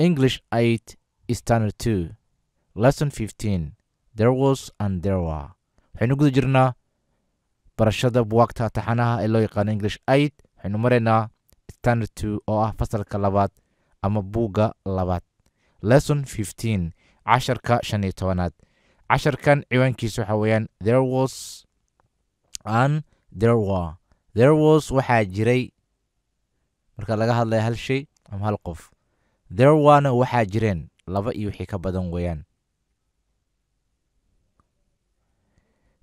English 8, Standard 2, Lesson 15, There was and There were. Waxaynu guda jirnaa barashada buwaagta taxanaha ee loo yaqaano English 8, waxaynu maraynaa Standard 2 oo ah fasalka labaad ama buugga labaad. Lesson 15, casharka shan iyo tobanaad. casharkan ciwaankiisa waxaa weeyaan there was and there were. There was waxaa jiray marka laga hadlaya hal shay ama hal qof there waana waxaa jireen laba iyo wixii ka badan weeyaan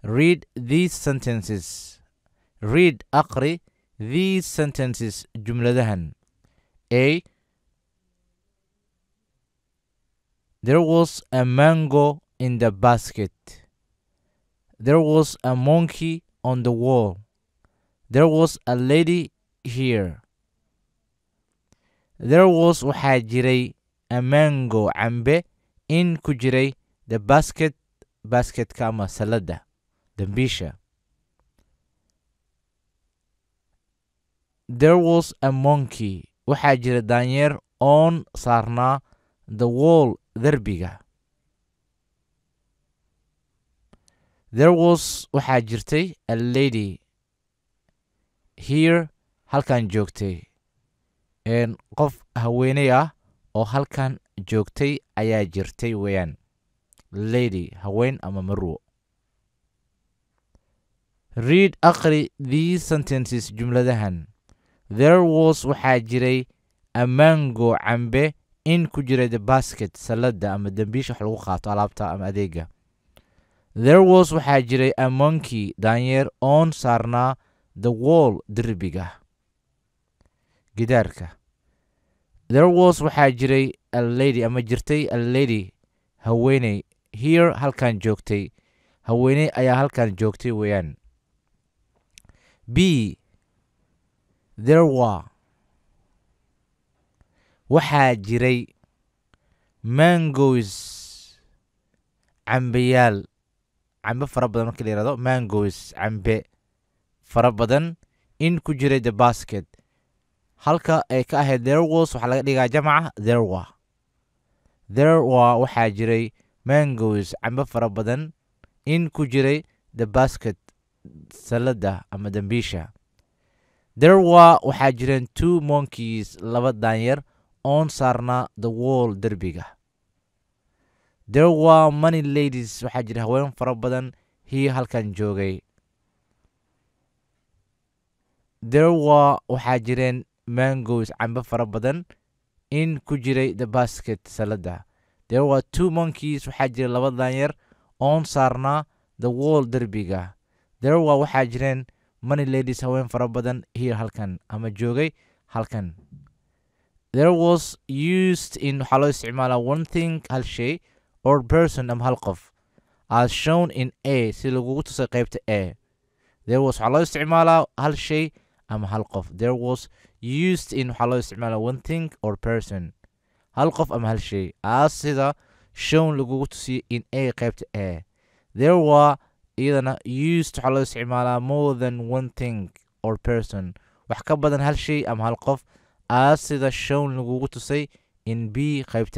read these sentences read aqri these sentences jumladahan a there was a mango in the basket there was a monkey on the wall there was a lady here there was waxaa jiray amango cambe in ku jiray the basket basketka ama salada dambiisha there was a monkey waxaa jira daanyeer oon saarnaa the wall derbiga there was waxaa jirtay a lady here halkan joogtay qof haweeney ah oo halkan joogtay ayaa jirtay weyaan lady haween ama maruo read akri the sentences jumladahan there was waxaa jiray amango cambe in ku jira the basket salladda ama dembiisha wax lagu qaato alaabta ama adeega there was waxaa jiray amonki daanyeer oon saarnaa the wall derbiga gidaarka there was waxaa jiray allady ama jirtay allady haweeney here halkaan joogtay haweeney ayaa halkan joogtay weeyaan b there wa waxaa jiray mangoys cambeyaal cambe fara badan markii la yihahdo mangoys cambe fara badan in ku jiray the basket halka ay ka ahayd therewos waxaa laga dhigaa jamaca therwa therwa waxaa jiray mangos cambe fara badan in ku jiray the basket salada ama dambiisha therwa waxaa jireen two monkeys laba daanyar oon saarna the wall derbiga therwa money ladies waxaa jiray haween fara badan hii halkan joogay therwa waxaa jireen mangos cambe fara badan in ku jiray the basket salada there were two monkeys waxaa jiray laba daanyeer oon saarnaa the wall derbiga there were waxaa jireen money ladies haween fara badan here halkan ama joogay halkan there was used in waxaa loo isticmaalaa one thing hal shay or person ama hal qof as shown in a si lagugu tusay qaybta a there was waxaa loo isticmaalaa hal shay ama hal qof there was used in waxaa loo isticmaala one thing or person hal qof ama hal shay aas sida shown lagugu tusiyo in a qaybta a there waa iyadana used waxaa loo isticmaalaa more than one thing or person wax ka badan hal shay ama hal qof aas sida shown lagugu tusay in b qaybta